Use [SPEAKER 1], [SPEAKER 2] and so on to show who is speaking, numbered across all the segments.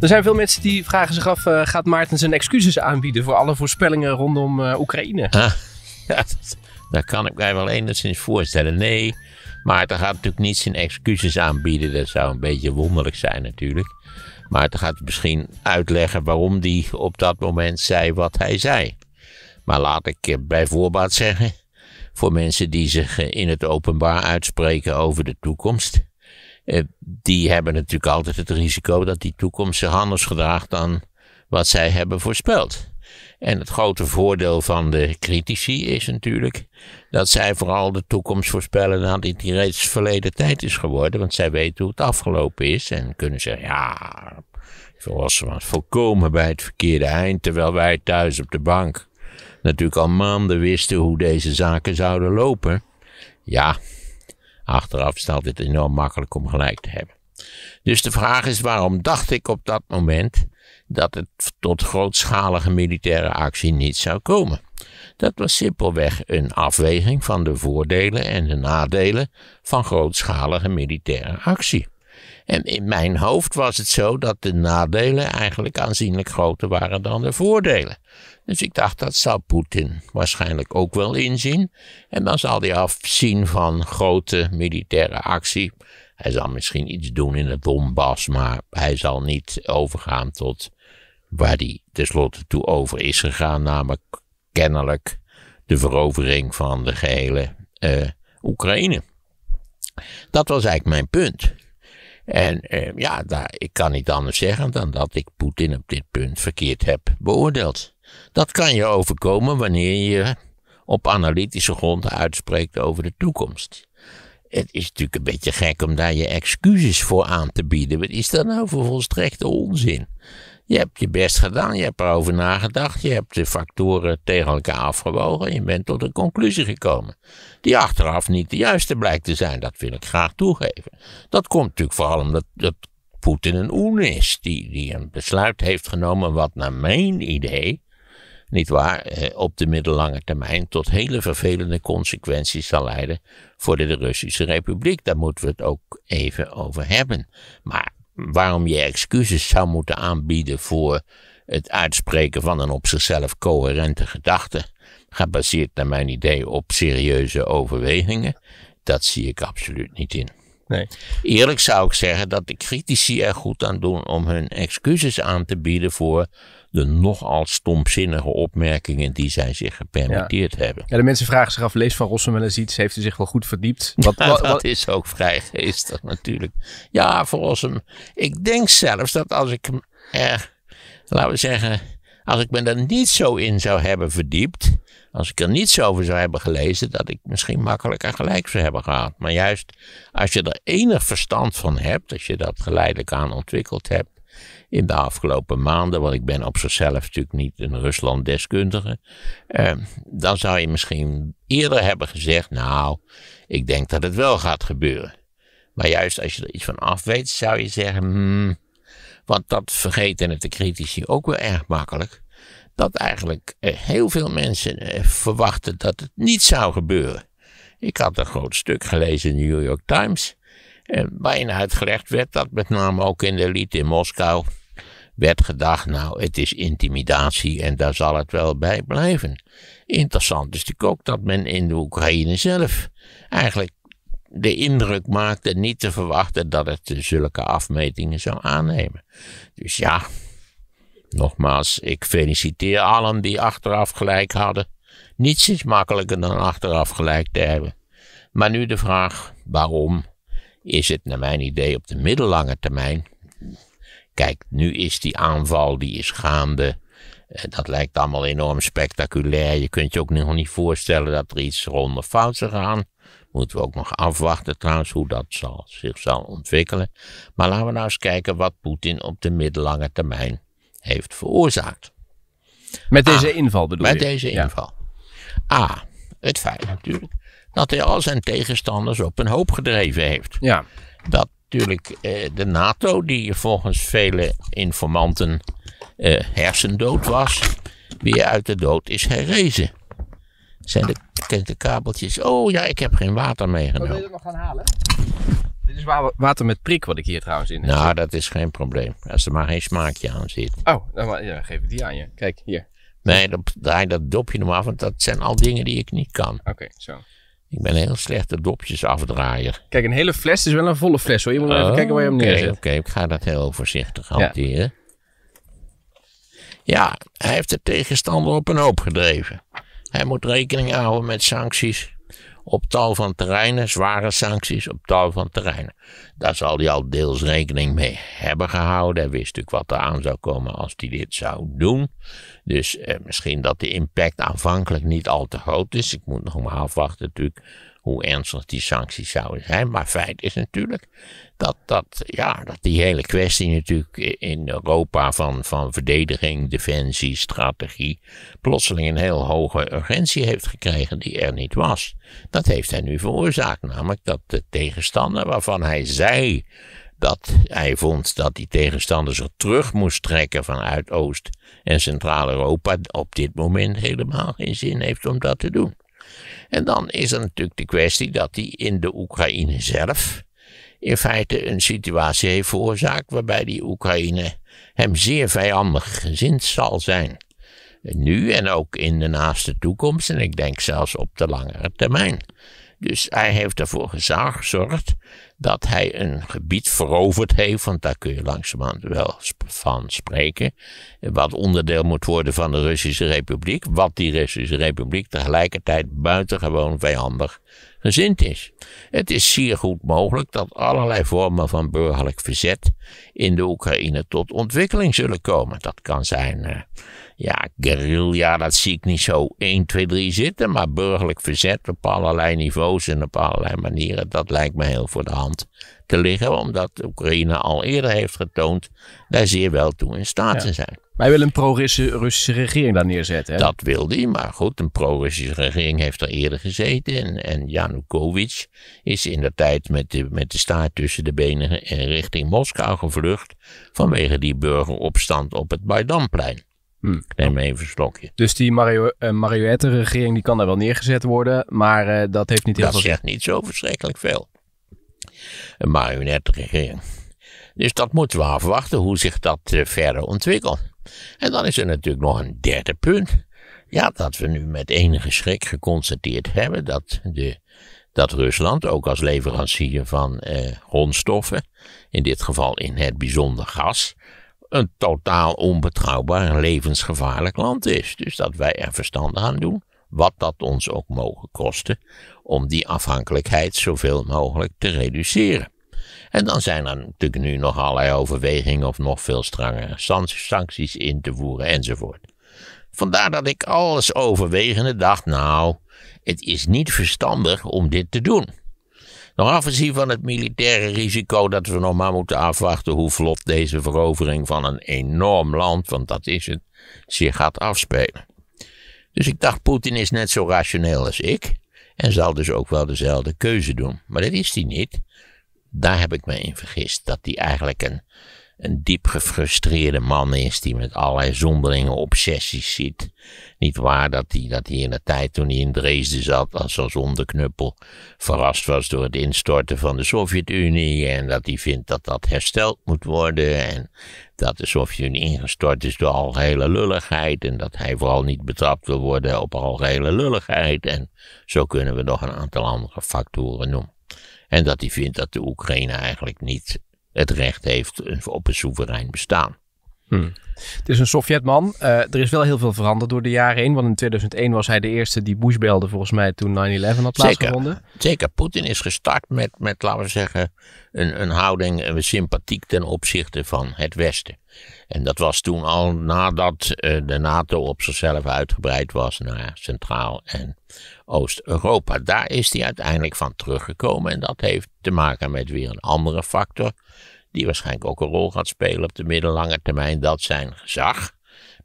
[SPEAKER 1] Er zijn veel mensen die vragen zich af: eh, gaat Maarten zijn excuses aanbieden voor alle voorspellingen rondom eh, Oekraïne? ja, dat, daar kan ik mij wel enigszins voorstellen. Nee, Maarten gaat natuurlijk niet zijn excuses aanbieden. Dat zou een beetje wonderlijk zijn, natuurlijk. Maarten gaat misschien uitleggen waarom hij op dat moment zei wat hij zei. Maar laat ik eh, bij voorbaat zeggen: voor mensen die zich in het openbaar uitspreken over de toekomst eh, die hebben natuurlijk altijd het risico dat die toekomst zich anders gedraagt dan wat zij hebben voorspeld. En het grote voordeel van de critici is natuurlijk dat zij vooral de toekomst voorspellen nadat die reeds verleden tijd is geworden. Want zij weten hoe het afgelopen is en kunnen zeggen, ja, zoals ze was volkomen bij het verkeerde eind, terwijl wij thuis op de bank natuurlijk al maanden wisten hoe deze zaken zouden lopen. Ja, Achteraf is het enorm makkelijk om gelijk te hebben. Dus de vraag is waarom dacht ik op dat moment dat het tot grootschalige militaire actie niet zou komen? Dat was simpelweg een afweging van de voordelen en de nadelen van grootschalige militaire actie. En in mijn hoofd was het zo dat de nadelen eigenlijk aanzienlijk groter waren dan de voordelen. Dus ik dacht, dat zou Poetin waarschijnlijk ook wel inzien. En dan zal hij afzien van grote militaire actie. Hij zal misschien iets doen in het Donbass, maar hij zal niet overgaan tot waar hij tenslotte toe over is gegaan, namelijk kennelijk de verovering van de gehele eh, Oekraïne. Dat was eigenlijk mijn punt. En eh, ja, ik kan niet anders zeggen dan dat ik Poetin op dit punt verkeerd heb beoordeeld. Dat kan je overkomen wanneer je op analytische gronden uitspreekt over de toekomst. Het is natuurlijk een beetje gek om daar je excuses voor aan te bieden. Wat is dat nou voor volstrekte onzin? Je hebt je best gedaan, je hebt erover nagedacht, je hebt de factoren tegen elkaar afgewogen en je bent tot een conclusie gekomen. Die achteraf niet de juiste blijkt te zijn, dat wil ik graag toegeven. Dat komt natuurlijk vooral omdat dat Poetin een oen is, die een besluit heeft genomen wat naar mijn idee niet waar, eh, op de middellange termijn tot hele vervelende consequenties zal leiden voor de Russische Republiek. Daar moeten we het ook even over hebben. Maar waarom je excuses zou moeten aanbieden voor het uitspreken van een op zichzelf coherente gedachte, gebaseerd naar mijn idee op serieuze overwegingen, dat zie ik absoluut niet in. Nee. Eerlijk zou ik zeggen dat de critici er goed aan doen om hun excuses aan te bieden voor de nogal stomzinnige opmerkingen die zij zich gepermitteerd hebben. Ja, de mensen vragen zich af, lees Van Rossum wel eens iets, heeft hij zich wel goed verdiept? Wat, wat, dat is ook vrij geestig natuurlijk. Ja, Van Rossum, ik denk zelfs dat als ik hem eh, laten we zeggen, als ik me er niet zo in zou hebben verdiept, als ik er zo over zou hebben gelezen, dat ik misschien makkelijker gelijk zou hebben gehad. Maar juist als je er enig verstand van hebt, als je dat geleidelijk aan ontwikkeld hebt, in de afgelopen maanden, want ik ben op zichzelf natuurlijk niet een Rusland-deskundige, ehm, dan zou je misschien eerder hebben gezegd, nou, ik denk dat het wel gaat gebeuren. Maar juist als je er iets van af weet, zou je zeggen, hmm, want dat vergeten het de critici ook wel erg makkelijk, dat eigenlijk eh, heel veel mensen eh, verwachten dat het niet zou gebeuren. Ik had een groot stuk gelezen in de New York Times waarin uitgelegd werd dat met name ook in de elite in Moskou werd gedacht, nou, het is intimidatie en daar zal het wel bij blijven. Interessant is natuurlijk ook dat men in de Oekraïne zelf eigenlijk de indruk maakte niet te verwachten dat het zulke afmetingen zou aannemen. Dus ja, nogmaals, ik feliciteer allen die achteraf gelijk hadden. Niets is makkelijker dan achteraf gelijk te hebben. Maar nu de vraag, waarom is het naar mijn idee op de middellange termijn. Kijk, nu is die aanval die is gaande. Eh, dat lijkt allemaal enorm spectaculair. Je kunt je ook nog niet voorstellen dat er iets rond fout zou gaan. Moeten we ook nog afwachten trouwens hoe dat zal, zich zal ontwikkelen. Maar laten we nou eens kijken wat Poetin op de middellange termijn heeft veroorzaakt. Met ah, deze inval bedoel met Met deze inval. Ah, het feit natuurlijk dat hij al zijn tegenstanders op een hoop gedreven heeft. Ja. Dat natuurlijk eh, de NATO, die volgens vele informanten eh, hersendood was, weer uit de dood is herrezen. Zijn de, de kabeltjes. Oh ja, ik heb geen water meegenomen. Wil je dat nog gaan halen? Dit is water met prik wat ik hier trouwens in heb. Nou, dat is geen probleem. Als er maar geen smaakje aan zit. Oh, dan geef ik die aan je. Kijk, hier. Nee, dan draai dat dopje nog af, want dat zijn al dingen die ik niet kan. Oké, zo. Ik ben een heel slechte dopjesafdraaier. Kijk, een hele fles is wel een volle fles hoor. Je moet even kijken waar je hem oh, neerzet. Oké, ik ga dat heel voorzichtig hanteren. Ja. ja, hij heeft de tegenstander op een hoop gedreven. Hij moet rekening houden met sancties op tal van terreinen, zware sancties op tal van terreinen. Daar zal hij al deels rekening mee hebben gehouden. Hij wist natuurlijk wat er aan zou komen als hij dit zou doen. Dus eh, misschien dat de impact aanvankelijk niet al te groot is. Ik moet nog maar afwachten natuurlijk hoe ernstig die sancties zouden zijn. Maar feit is natuurlijk dat, dat, ja, dat die hele kwestie natuurlijk in Europa van, van verdediging, defensie, strategie plotseling een heel hoge urgentie heeft gekregen die er niet was. Dat heeft hij nu veroorzaakt, namelijk dat de tegenstander waarvan hij zei dat hij vond dat die tegenstander zich terug moest trekken vanuit Oost- en Centraal-Europa, op dit moment helemaal geen zin heeft om dat te doen. En dan is er natuurlijk de kwestie dat hij in de Oekraïne zelf in feite een situatie heeft veroorzaakt waarbij die Oekraïne hem zeer vijandig gezind zal zijn. Nu en ook in de naaste toekomst en ik denk zelfs op de langere termijn. Dus hij heeft ervoor gezorgd dat hij een gebied veroverd heeft, want daar kun je langzamerhand wel van spreken, wat onderdeel moet worden van de Russische Republiek, wat die Russische Republiek tegelijkertijd buitengewoon vijandig gezind is. Het is zeer goed mogelijk dat allerlei vormen van burgerlijk verzet in de Oekraïne tot ontwikkeling zullen komen. Dat kan zijn, eh, ja, guerrilla, dat zie ik niet zo 1, 2, 3 zitten, maar burgerlijk verzet op allerlei niveaus en op allerlei manieren, dat lijkt me heel voor de hand te liggen, omdat Oekraïne al eerder heeft getoond daar zeer wel toe in staat te zijn. Wij willen een pro-Russische regering daar neerzetten. Hè? Dat wilde hij, maar goed, een pro-Russische regering heeft er eerder gezeten. En, en Janukovic is in de tijd met de, met de staart tussen de benen eh, richting Moskou gevlucht. vanwege die burgeropstand op het Maidanplein. Hm. Neem even een slokje. Dus die mario eh, regering marionettenregering die kan daar wel neergezet worden, maar eh, dat heeft niet heel dat veel... Dat zegt niet zo verschrikkelijk veel. Een marionettenregering. Dus dat moeten we afwachten hoe zich dat verder ontwikkelt. En dan is er natuurlijk nog een derde punt. Ja, dat we nu met enige schrik geconstateerd hebben dat, de, dat Rusland, ook als leverancier van eh, grondstoffen, in dit geval in het bijzonder gas, een totaal onbetrouwbaar en levensgevaarlijk land is. Dus dat wij er verstand aan doen, wat dat ons ook mogen kosten, om die afhankelijkheid zoveel mogelijk te reduceren. En dan zijn er natuurlijk nu nog allerlei overwegingen of nog veel strengere sancties in te voeren enzovoort. Vandaar dat ik alles overwegende dacht, nou, het is niet verstandig om dit te doen. Nog afgezien van het militaire risico dat we nog maar moeten afwachten hoe vlot deze verovering van een enorm land, want dat is het, zich gaat afspelen. Dus ik dacht, Poetin is net zo rationeel als ik en zal dus ook wel dezelfde keuze doen. Maar dat is hij niet. Daar heb ik me in vergist. Dat die eigenlijk een, een diep gefrustreerde man is die met allerlei zonderlinge obsessies zit. Niet waar dat hij dat die in de tijd toen hij in Dresden zat als zo'n zondeknuppel verrast was door het instorten van de Sovjet-Unie en dat hij vindt dat dat hersteld moet worden en dat de Sovjet-Unie ingestort is door algehele lulligheid en dat hij vooral niet betrapt wil worden op algehele lulligheid en zo kunnen we nog een aantal andere factoren noemen. En dat hij vindt dat de Oekraïne eigenlijk niet het recht heeft op een soeverein bestaan. Hmm. Het is een Sovjetman. Eh, er is wel heel veel veranderd door de jaren heen. Want in 2001 was hij de eerste die Bush belde, volgens mij, toen 9-11 had plaatsgevonden. Zeker, zeker. Poetin is gestart met, met, laten we zeggen, een, een houding sympathiek ten opzichte van het Westen. En dat was toen al nadat eh, de NATO op zichzelf uitgebreid was naar Centraal- en Oost-Europa. Daar is hij uiteindelijk van teruggekomen. En dat heeft te maken met weer een andere factor die waarschijnlijk ook een rol gaat spelen op de middellange termijn, dat zijn gezag,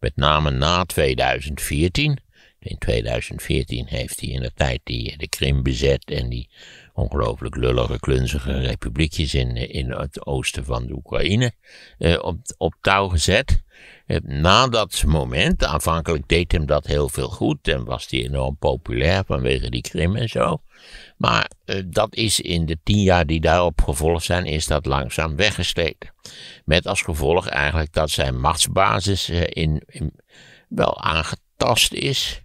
[SPEAKER 1] met name na 2014. In 2014 heeft hij in de tijd die de Krim bezet en die ongelooflijk lullige, klunzige republiekjes in, in het oosten van de Oekraïne eh, op, op touw gezet. Eh, na dat moment, aanvankelijk deed hem dat heel veel goed en was hij enorm populair vanwege die Krim en zo. Maar eh, dat is in de tien jaar die daarop gevolgd zijn, is dat langzaam weggesleept. Met als gevolg eigenlijk dat zijn machtsbasis in, in wel aangetast is.